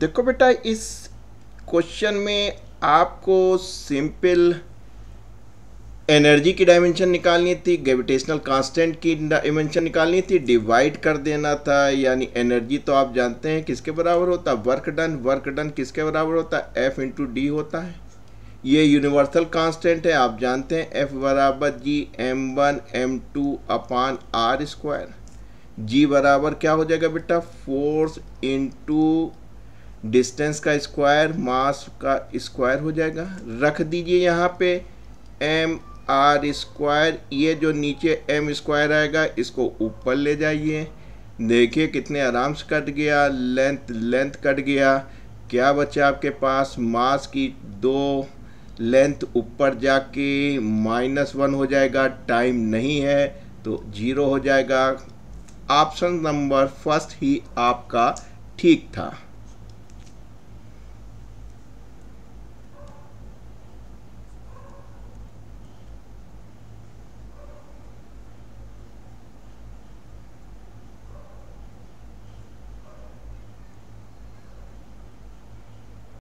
देखो बेटा इस क्वेश्चन में आपको सिंपल एनर्जी की डायमेंशन निकालनी थी ग्रेविटेशनल कांस्टेंट की डायमेंशन निकालनी थी डिवाइड कर देना था यानी एनर्जी तो आप जानते हैं किसके बराबर होता है वर्क डन वर्क डन किसके बराबर होता है एफ इंटू डी होता है ये यूनिवर्सल कांस्टेंट है आप जानते हैं एफ बराबर G M one M two upon R square G बराबर क्या हो जाएगा बेटा फोर्स इंटू डिस्टेंस का स्क्वायर मास का स्क्वायर हो जाएगा रख दीजिए यहाँ पे एम आर स्क्वायर ये जो नीचे एम स्क्वायर आएगा इसको ऊपर ले जाइए देखिए कितने आराम से कट गया लेंथ लेंथ कट गया क्या बचा आपके पास मास की दो लेंथ ऊपर जाके माइनस वन हो जाएगा टाइम नहीं है तो जीरो हो जाएगा ऑप्शन नंबर फर्स्ट ही आपका ठीक था